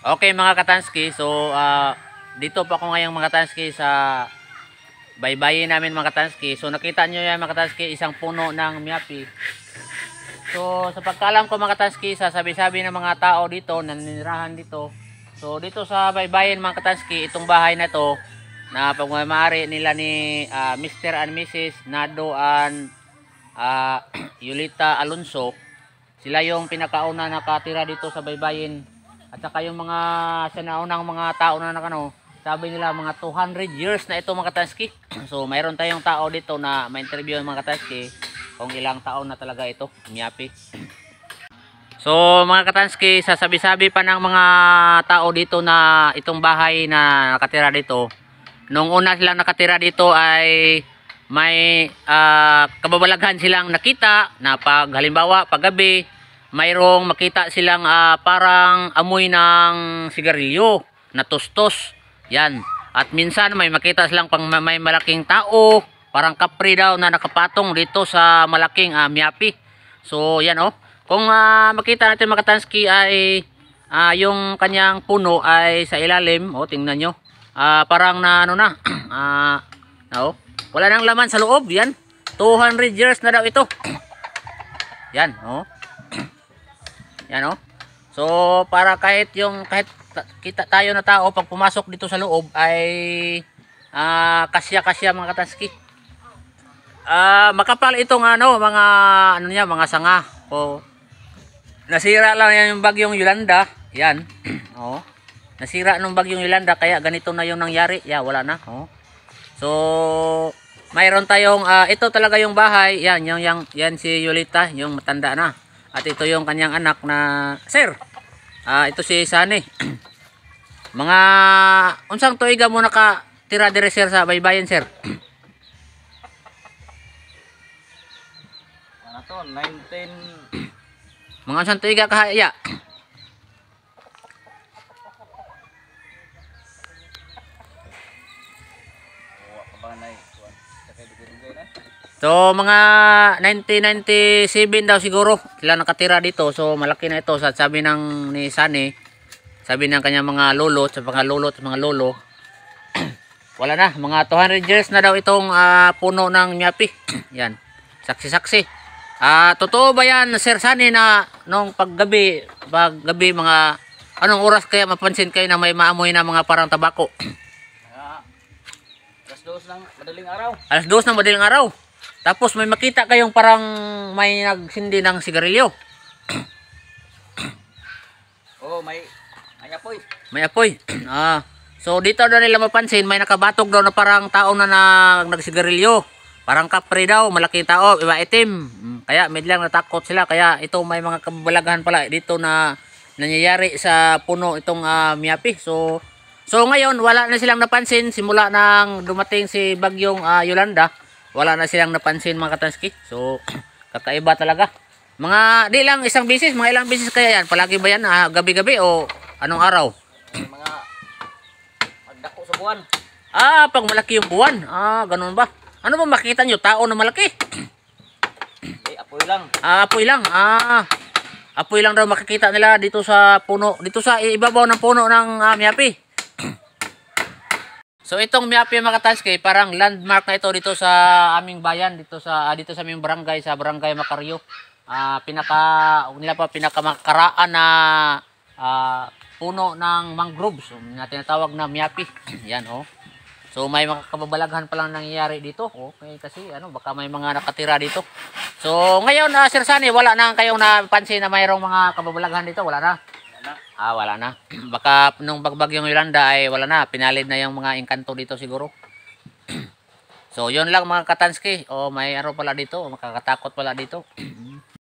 Okay mga Katanski, so uh, dito pa ako ngayon mga Katanski sa baybayin namin mga Katanski. So nakita nyo yan mga Katanski, isang puno ng miyapi. So sa pagkalam ko mga Katanski, sa sabi-sabi ng mga tao dito, naninirahan dito. So dito sa baybayin mga Katanski, itong bahay na to, na pagmamari nila ni uh, ah, Mr. and Mrs. Nado and uh, Yulita Alonso sila yung pinakauna nakatira dito sa baybayin at saka yung mga sa naunang mga tao na nakano, sabi nila mga 200 years na ito mga kataski. So mayroon tayong tao dito na ma-interview mga kataski kung ilang taon na talaga ito, miyapi. So mga kataski, sasabi-sabi pa ng mga tao dito na itong bahay na nakatira dito. Nung una silang nakatira dito ay may uh, kababalaghan silang nakita na pag halimbawa paggabi mayroong makita silang uh, parang amoy ng sigarilyo na tostos. Yan. At minsan may makita silang pang may malaking tao, parang kapre daw na nakapatong dito sa malaking uh, miyapi. So yan oh. Kung uh, makita natin mga ay uh, yung kanyang puno ay sa ilalim, oh tingnan nyo. Uh, parang na ano na, uh, oh, wala nang laman sa loob, yan. 200 years na daw ito. yan, oh. Yan o. Oh. So, para kahit yung, kahit kita tayo na tao, pag pumasok dito sa loob ay uh, kasya-kasya mga kataski. Uh, ah, makapal itong ano, mga, ano niya, mga sanga. O, nasira lang yan yung bagyong Yolanda. Yan. o. Nasira nung bagyong Yolanda, kaya ganito na yung nangyari. Ya, wala na. O. So, mayroon tayong, uh, ito talaga yung bahay. Yan, yung, yan, yan si Yolita, yung matanda na. At ito yung kanyang anak na Sir, Ah, ito si Sani. Mga unsang tuiga mo naka tira dire sir sa baybayin sir? ano to? 19 Mga unsang tuiga kahaya? So mga 1997 daw siguro sila nakatira dito. So malaki na ito sa sabi ng ni Sunny. Sabi ng kanya mga lolo, sa mga lolo, at mga lolo. Wala na, mga 200 years na daw itong uh, puno ng nyapi. yan. Saksi-saksi. Ah, -saksi. uh, totoo ba 'yan, Sir Sunny na nung paggabi, paggabi mga anong oras kaya mapansin kayo na may maamoy na mga parang tabako? Alas dos ng madaling araw. Alas dos ng madaling araw. Tapos may makita kayong parang may nagsindi ng sigarilyo. oh, may may apoy. May apoy. ah. So dito na nila mapansin may nakabatog daw na parang tao na nag nagsigarilyo. Parang kapre daw, malaking tao, iba itim. Mm, kaya medlang natakot sila kaya ito may mga kabalagahan pala dito na nangyayari sa puno itong uh, miyapi. So So ngayon, wala na silang napansin simula nang dumating si Bagyong uh, Yolanda. Wala na silang napansin mga katanski. So kakaiba talaga. Mga di lang isang bisis, mga ilang bisis kaya yan. Palagi ba yan ah, gabi-gabi uh, o anong araw? Mga pagdako sa buwan. Ah, pag malaki yung buwan. Ah, ganun ba? Ano ba makita nyo? Tao na malaki? Ay, apoy lang. Ah, apoy lang. Ah, apoy lang daw makikita nila dito sa puno. Dito sa ibabaw ng puno ng uh, miyapi. So itong Miapi Makatanskay, parang landmark na ito dito sa aming bayan, dito sa ah, dito sa aming barangay, sa barangay Makaryo. Uh, ah, pinaka nila pa pinakamakaraan na uh, puno ng mangroves, so, na tinatawag na Miapi. Yan oh. So may mga kababalaghan pa lang nangyayari dito. Okay, kasi ano, baka may mga nakatira dito. So ngayon, uh, Sir Sani, wala na kayong napansin na mayroong mga kababalaghan dito? Wala na? Ah, wala na. Baka nung bagbagyong Yolanda ay wala na. Pinalid na yung mga engkanto dito siguro. so, yun lang mga katanski. O, oh, may araw pala dito. Makakatakot pala dito.